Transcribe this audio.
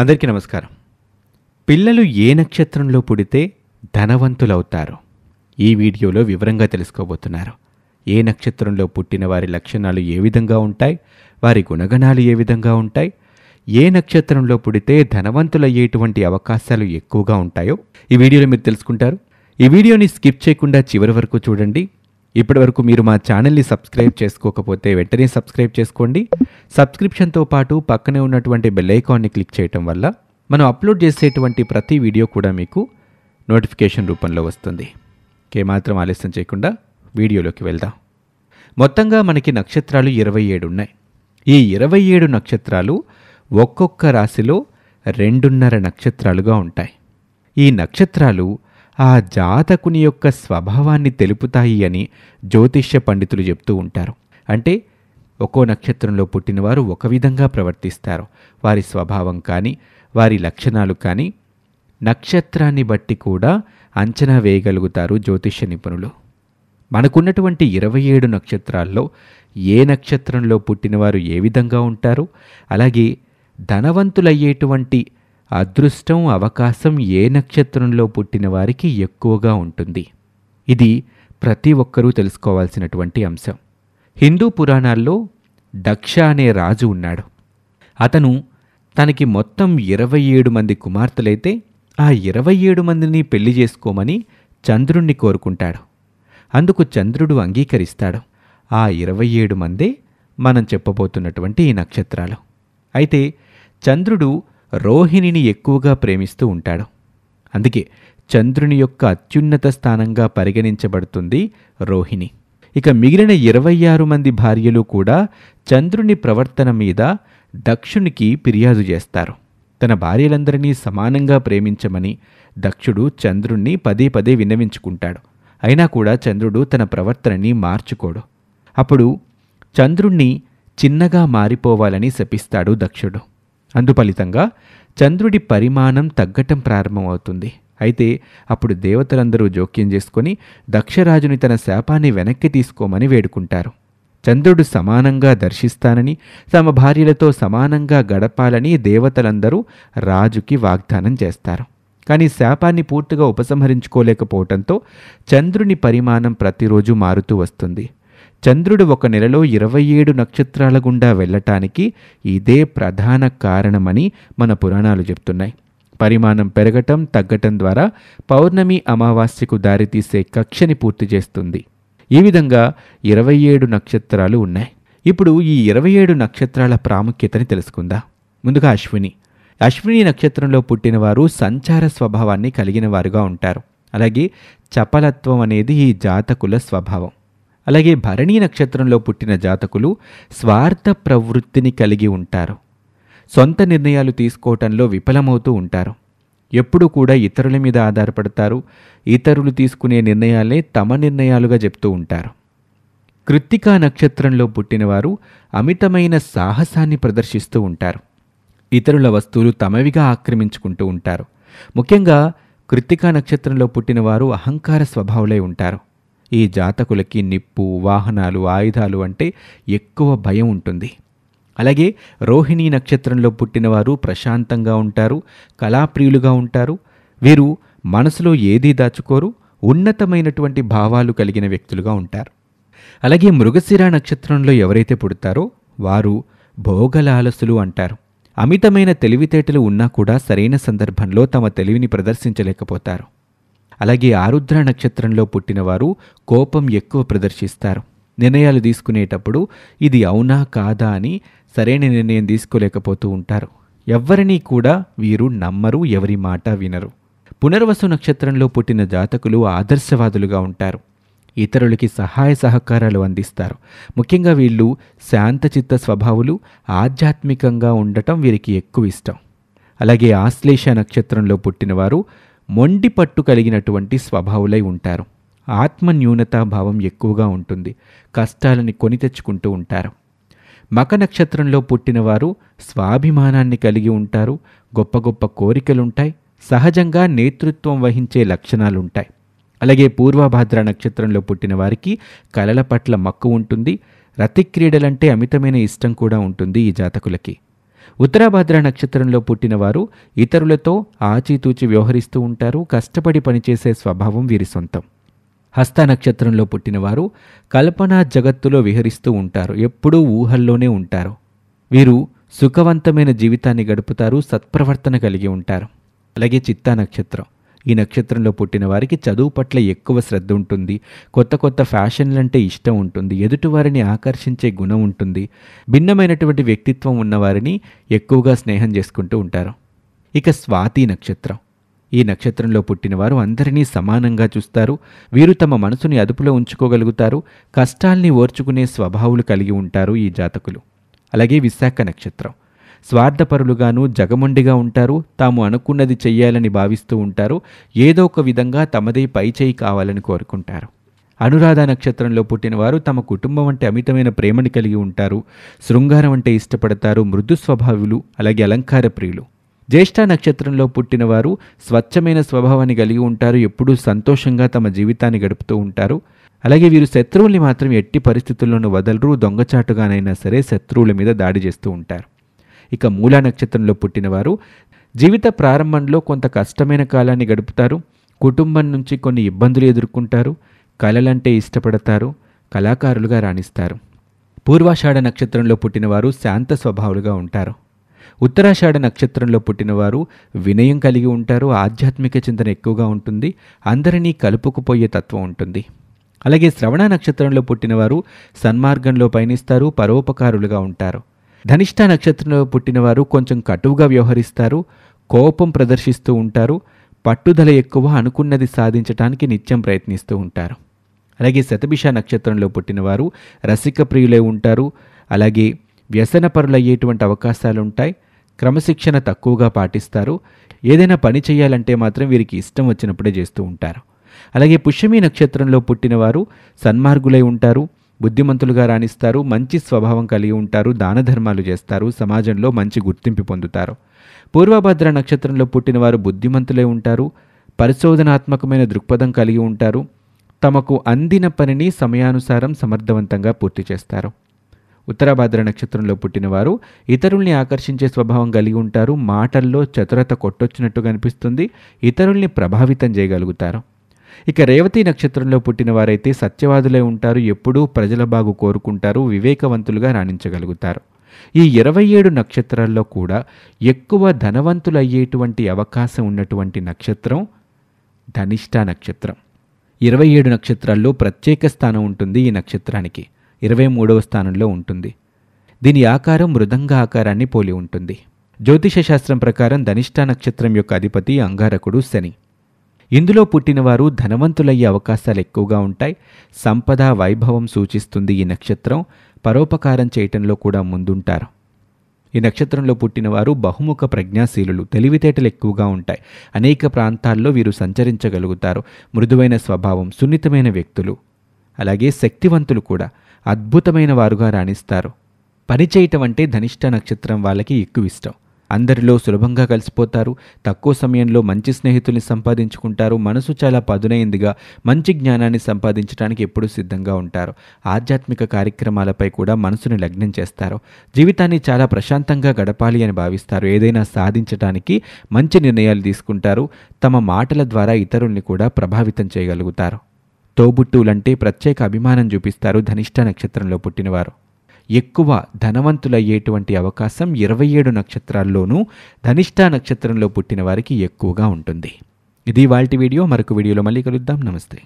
అందరికీ నమస్కారం పిల్లలు ఏ నక్షత్రంలో పుడితే ధనవంతులవుతారు ఈ వీడియోలో వివరంగా తెలుసుకోబోతున్నారు ఏ నక్షత్రంలో పుట్టిన వారి లక్షణాలు ఏ విధంగా ఉంటాయి వారి గుణగణాలు ఏ విధంగా ఉంటాయి ఏ నక్షత్రంలో పుడితే ధనవంతులయ్యేటువంటి అవకాశాలు ఎక్కువగా ఉంటాయో ఈ వీడియోలో మీరు తెలుసుకుంటారు ఈ వీడియోని స్కిప్ చేయకుండా చివరి వరకు చూడండి ఇప్పటి వరకు మీరు మా ఛానల్ని సబ్స్క్రైబ్ చేసుకోకపోతే వెంటనే సబ్స్క్రైబ్ చేసుకోండి సబ్స్క్రిప్షన్తో పాటు పక్కనే ఉన్నటువంటి బెల్ ఐకాన్ని క్లిక్ చేయటం వల్ల మనం అప్లోడ్ చేసేటువంటి ప్రతి వీడియో కూడా మీకు నోటిఫికేషన్ రూపంలో వస్తుంది మాత్రం ఆలస్యం చేయకుండా వీడియోలోకి వెళ్దాం మొత్తంగా మనకి నక్షత్రాలు ఇరవై ఏడు ఉన్నాయి ఈ ఇరవై ఏడు నక్షత్రాలు ఒక్కొక్క రాశిలో రెండున్నర నక్షత్రాలుగా ఉంటాయి ఈ నక్షత్రాలు ఆ జాతకుని యొక్క స్వభావాన్ని తెలుపుతాయి అని జ్యోతిష్య పండితులు చెప్తూ ఉంటారు అంటే ఒక్కో నక్షత్రంలో పుట్టినవారు ఒక విధంగా ప్రవర్తిస్తారు వారి స్వభావం కానీ వారి లక్షణాలు కానీ నక్షత్రాన్ని బట్టి కూడా అంచనా వేయగలుగుతారు జ్యోతిష్య నిపుణులు మనకున్నటువంటి ఇరవై ఏడు నక్షత్రాల్లో ఏ నక్షత్రంలో పుట్టినవారు ఏ విధంగా ఉంటారు అలాగే ధనవంతులయ్యేటువంటి అదృష్టం అవకాశం ఏ నక్షత్రంలో పుట్టిన వారికి ఎక్కువగా ఉంటుంది ఇది ప్రతి ఒక్కరూ తెలుసుకోవాల్సినటువంటి అంశం హిందూ పురాణాల్లో దక్ష అనే రాజు ఉన్నాడు అతను తనకి మొత్తం ఇరవై ఏడు మంది కుమార్తెలైతే ఆ ఇరవై ఏడు మందిని పెళ్లి చేసుకోమని చంద్రుణ్ణి కోరుకుంటాడు అందుకు చంద్రుడు అంగీకరిస్తాడు ఆ ఇరవై ఏడు మందే మనం చెప్పబోతున్నటువంటి ఈ నక్షత్రాలు అయితే చంద్రుడు రోహిణిని ఎక్కువగా ప్రేమిస్తూ ఉంటాడు అందుకే చంద్రుని యొక్క అత్యున్నత స్థానంగా పరిగణించబడుతుంది రోహిణి ఇక మిగిలిన ఇరవై ఆరు మంది భార్యలు కూడా చంద్రుని ప్రవర్తన మీద దక్షునికి ఫిర్యాదు చేస్తారు తన భార్యలందరినీ సమానంగా ప్రేమించమని దక్షుడు చంద్రుణ్ణి పదే పదే విన్నవించుకుంటాడు అయినా కూడా చంద్రుడు తన ప్రవర్తనని మార్చుకోడు అప్పుడు చంద్రుణ్ణి చిన్నగా మారిపోవాలని శపిస్తాడు దక్షుడు అందుఫలితంగా చంద్రుడి పరిమాణం తగ్గటం ప్రారంభమవుతుంది అయితే అప్పుడు దేవతలందరూ జోక్యం చేసుకుని దక్షరాజుని తన శాపాన్ని వెనక్కి తీసుకోమని వేడుకుంటారు చంద్రుడు సమానంగా దర్శిస్తానని తమ భార్యలతో సమానంగా గడపాలని దేవతలందరూ రాజుకి వాగ్దానం చేస్తారు కానీ శాపాన్ని పూర్తిగా ఉపసంహరించుకోలేకపోవటంతో చంద్రుని పరిమాణం ప్రతిరోజు మారుతూ వస్తుంది చంద్రుడు ఒక నెలలో ఇరవై ఏడు నక్షత్రాల గుండా వెళ్ళటానికి ఇదే ప్రధాన కారణమని మన పురాణాలు చెప్తున్నాయి పరిమాణం పెరగటం తగ్గటం ద్వారా పౌర్ణమి అమావాస్యకు దారితీసే కక్షని పూర్తి చేస్తుంది ఈ విధంగా ఇరవై ఏడు నక్షత్రాలు ఉన్నాయి ఇప్పుడు ఈ ఇరవై ఏడు నక్షత్రాల ప్రాముఖ్యతని తెలుసుకుందాం ముందుగా అశ్విని అశ్విని నక్షత్రంలో పుట్టినవారు సంచార స్వభావాన్ని కలిగిన వారుగా ఉంటారు అలాగే చపలత్వం అనేది ఈ జాతకుల స్వభావం అలాగే భరణీ నక్షత్రంలో పుట్టిన జాతకులు స్వార్థ ప్రవృత్తిని కలిగి ఉంటారు సొంత నిర్ణయాలు తీసుకోవటంలో విఫలమవుతూ ఉంటారు ఎప్పుడు కూడా ఇతరుల మీద ఆధారపడతారు ఇతరులు తీసుకునే నిర్ణయాలే తమ నిర్ణయాలుగా చెప్తూ ఉంటారు కృత్తికా నక్షత్రంలో పుట్టినవారు అమితమైన సాహసాన్ని ప్రదర్శిస్తూ ఉంటారు ఇతరుల వస్తువులు తమవిగా ఆక్రమించుకుంటూ ఉంటారు ముఖ్యంగా కృత్తికా నక్షత్రంలో పుట్టినవారు అహంకార స్వభావులై ఉంటారు ఈ జాతకులకి నిప్పు వాహనాలు ఆయుధాలు అంటే ఎక్కువ భయం ఉంటుంది అలాగే రోహిణీ నక్షత్రంలో పుట్టినవారు ప్రశాంతంగా ఉంటారు కళాప్రియులుగా ఉంటారు వీరు మనసులో ఏదీ దాచుకోరు ఉన్నతమైనటువంటి భావాలు కలిగిన వ్యక్తులుగా ఉంటారు అలాగే మృగశిర నక్షత్రంలో ఎవరైతే పుడతారో వారు భోగలాలసులు అంటారు అమితమైన తెలివితేటలు ఉన్నా కూడా సరైన సందర్భంలో తమ తెలివిని ప్రదర్శించలేకపోతారు అలాగే ఆరుద్ర నక్షత్రంలో పుట్టినవారు కోపం ఎక్కువ ప్రదర్శిస్తారు నిర్ణయాలు తీసుకునేటప్పుడు ఇది అవునా కాదా అని సరైన నిర్ణయం తీసుకోలేకపోతూ ఉంటారు ఎవ్వరినీ కూడా వీరు నమ్మరు ఎవరి మాట వినరు పునర్వసు నక్షత్రంలో పుట్టిన జాతకులు ఆదర్శవాదులుగా ఉంటారు ఇతరులకి సహాయ సహకారాలు అందిస్తారు ముఖ్యంగా వీళ్ళు శాంతచిత్త స్వభావులు ఆధ్యాత్మికంగా ఉండటం వీరికి ఎక్కువ ఇష్టం అలాగే ఆశ్లేష నక్షత్రంలో పుట్టినవారు మొండి పట్టు కలిగినటువంటి స్వభావులై ఉంటారు ఆత్మ న్యూనతాభావం ఎక్కువగా ఉంటుంది కష్టాలని కొని తెచ్చుకుంటూ ఉంటారు మక నక్షత్రంలో పుట్టినవారు స్వాభిమానాన్ని కలిగి ఉంటారు గొప్ప గొప్ప కోరికలుంటాయి సహజంగా నేతృత్వం వహించే లక్షణాలుంటాయి అలాగే పూర్వభాద్ర నక్షత్రంలో పుట్టిన వారికి కళల పట్ల మక్కు ఉంటుంది రతిక్రీడలంటే అమితమైన ఇష్టం కూడా ఉంటుంది ఈ జాతకులకి ఉత్తరాభద్ర నక్షత్రంలో పుట్టినవారు ఇతరులతో ఆచితూచి వ్యవహరిస్తూ ఉంటారు కష్టపడి పనిచేసే స్వభావం వీరి సొంతం హస్త నక్షత్రంలో పుట్టినవారు కల్పనా జగత్తులో విహరిస్తూ ఉంటారు ఎప్పుడూ ఊహల్లోనే ఉంటారు వీరు సుఖవంతమైన జీవితాన్ని గడుపుతారు సత్ప్రవర్తన కలిగి ఉంటారు అలాగే చిత్తా నక్షత్రం ఈ నక్షత్రంలో పుట్టిన వారికి చదువు పట్ల ఎక్కువ శ్రద్ధ ఉంటుంది కొత్త కొత్త ఫ్యాషన్లంటే ఇష్టం ఉంటుంది ఎదుటివారిని ఆకర్షించే గుణం ఉంటుంది భిన్నమైనటువంటి వ్యక్తిత్వం ఉన్నవారిని ఎక్కువగా స్నేహం చేసుకుంటూ ఉంటారు ఇక స్వాతి నక్షత్రం ఈ నక్షత్రంలో పుట్టినవారు అందరినీ సమానంగా చూస్తారు వీరు తమ మనసుని అదుపులో ఉంచుకోగలుగుతారు కష్టాల్ని ఓర్చుకునే స్వభావాలు కలిగి ఉంటారు ఈ జాతకులు అలాగే విశాఖ నక్షత్రం స్వార్థపరులుగాను జగముండిగా ఉంటారు తాము అనుకున్నది చెయ్యాలని భావిస్తూ ఉంటారు ఏదో ఒక విధంగా తమదే పైచేయి కావాలని కోరుకుంటారు అనురాధ నక్షత్రంలో పుట్టినవారు తమ కుటుంబం అంటే అమితమైన ప్రేమని కలిగి ఉంటారు శృంగారం అంటే ఇష్టపడతారు మృదు స్వభావులు అలాగే అలంకార ప్రియులు జ్యేష్ఠ నక్షత్రంలో పుట్టినవారు స్వచ్ఛమైన స్వభావాన్ని కలిగి ఉంటారు ఎప్పుడూ సంతోషంగా తమ జీవితాన్ని గడుపుతూ ఉంటారు అలాగే వీరు శత్రువుల్ని మాత్రం ఎట్టి పరిస్థితుల్లోనూ వదలరు దొంగచాటుగానైనా సరే శత్రువుల మీద దాడి చేస్తూ ఉంటారు ఇక మూలా నక్షత్రంలో పుట్టినవారు జీవిత ప్రారంభంలో కొంత కష్టమైన కాలాన్ని గడుపుతారు కుటుంబం నుంచి కొన్ని ఇబ్బందులు ఎదుర్కొంటారు కళలంటే ఇష్టపడతారు కళాకారులుగా రాణిస్తారు పూర్వాషాఢ నక్షత్రంలో పుట్టినవారు శాంత స్వభావులుగా ఉంటారు ఉత్తరాషాఢ నక్షత్రంలో పుట్టినవారు వినయం కలిగి ఉంటారు ఆధ్యాత్మిక చింతన ఎక్కువగా ఉంటుంది అందరినీ కలుపుకుపోయే తత్వం ఉంటుంది అలాగే శ్రవణ నక్షత్రంలో పుట్టినవారు సన్మార్గంలో పయనిస్తారు పరోపకారులుగా ఉంటారు ధనిష్ట నక్షత్రంలో పుట్టినవారు కొంచెం కటువుగా వ్యవహరిస్తారు కోపం ప్రదర్శిస్తూ ఉంటారు పట్టుదల ఎక్కువ అనుకున్నది సాధించడానికి నిత్యం ప్రయత్నిస్తూ ఉంటారు అలాగే శతభిష నక్షత్రంలో పుట్టినవారు రసిక ప్రియులే ఉంటారు అలాగే వ్యసన పరులయ్యేటువంటి అవకాశాలు ఉంటాయి క్రమశిక్షణ తక్కువగా పాటిస్తారు ఏదైనా పని చేయాలంటే మాత్రం వీరికి ఇష్టం వచ్చినప్పుడే చేస్తూ ఉంటారు అలాగే పుష్యమి నక్షత్రంలో పుట్టినవారు సన్మార్గులై ఉంటారు బుద్ధిమంతులుగా రాణిస్తారు మంచి స్వభావం కలిగి ఉంటారు దాన చేస్తారు సమాజంలో మంచి గుర్తింపు పొందుతారు పూర్వభద్ర నక్షత్రంలో పుట్టినవారు బుద్ధిమంతులే ఉంటారు పరిశోధనాత్మకమైన దృక్పథం కలిగి ఉంటారు తమకు అందిన పనిని సమయానుసారం సమర్థవంతంగా పూర్తి చేస్తారు ఉత్తరభద్ర నక్షత్రంలో పుట్టినవారు ఇతరుల్ని ఆకర్షించే స్వభావం కలిగి ఉంటారు మాటల్లో చతురత కొట్టొచ్చినట్టు కనిపిస్తుంది ఇతరుల్ని ప్రభావితం చేయగలుగుతారు ఇక రేవతి నక్షత్రంలో పుట్టిన వారైతే సత్యవాదులై ఉంటారు ఎప్పుడూ ప్రజల బాగు కోరుకుంటారు వివేకవంతులుగా రాణించగలుగుతారు ఈ ఇరవై ఏడు నక్షత్రాల్లో కూడా ఎక్కువ ధనవంతులయ్యేటువంటి అవకాశం ఉన్నటువంటి నక్షత్రం ధనిష్ట నక్షత్రం ఇరవై ఏడు నక్షత్రాల్లో ప్రత్యేక స్థానం ఉంటుంది ఈ నక్షత్రానికి ఇరవై మూడవ స్థానంలో ఉంటుంది దీని ఆకారం మృదంగ ఆకారాన్ని పోలి ఉంటుంది జ్యోతిషశాస్త్రం ప్రకారం ధనిష్ట నక్షత్రం యొక్క అధిపతి అంగారకుడు శని ఇందులో పుట్టినవారు ధనవంతులయ్యే అవకాశాలు ఎక్కువగా ఉంటాయి సంపద వైభవం సూచిస్తుంది ఈ నక్షత్రం పరోపకారం చేయటంలో కూడా ముందుంటారు ఈ నక్షత్రంలో పుట్టినవారు బహుముఖ ప్రజ్ఞాశీలు తెలివితేటలు ఎక్కువగా ఉంటాయి అనేక ప్రాంతాల్లో వీరు సంచరించగలుగుతారు మృదువైన స్వభావం సున్నితమైన వ్యక్తులు అలాగే శక్తివంతులు కూడా అద్భుతమైన వారుగా రాణిస్తారు పని చేయటం అంటే ధనిష్ట నక్షత్రం వాళ్ళకి ఎక్కువ ఇష్టం అందరిలో సులభంగా కలిసిపోతారు తక్కువ సమయంలో మంచి స్నేహితుల్ని సంపాదించుకుంటారు మనసు చాలా పదునైందిగా మంచి జ్ఞానాన్ని సంపాదించడానికి ఎప్పుడూ సిద్ధంగా ఉంటారు ఆధ్యాత్మిక కార్యక్రమాలపై కూడా మనసుని లగ్నం చేస్తారు జీవితాన్ని చాలా ప్రశాంతంగా గడపాలి అని భావిస్తారు ఏదైనా సాధించడానికి మంచి నిర్ణయాలు తీసుకుంటారు తమ మాటల ద్వారా ఇతరుల్ని కూడా ప్రభావితం చేయగలుగుతారు తోబుట్టువులంటే ప్రత్యేక అభిమానం చూపిస్తారు ధనిష్ట నక్షత్రంలో పుట్టినవారు ఎక్కువ ధనవంతులయ్యేటువంటి అవకాశం ఇరవై ఏడు నక్షత్రాల్లోనూ ధనిష్టా నక్షత్రంలో పుట్టిన వారికి ఎక్కువగా ఉంటుంది ఇది వాళ్ళ వీడియో మరొక వీడియోలో మళ్ళీ కలుద్దాం నమస్తే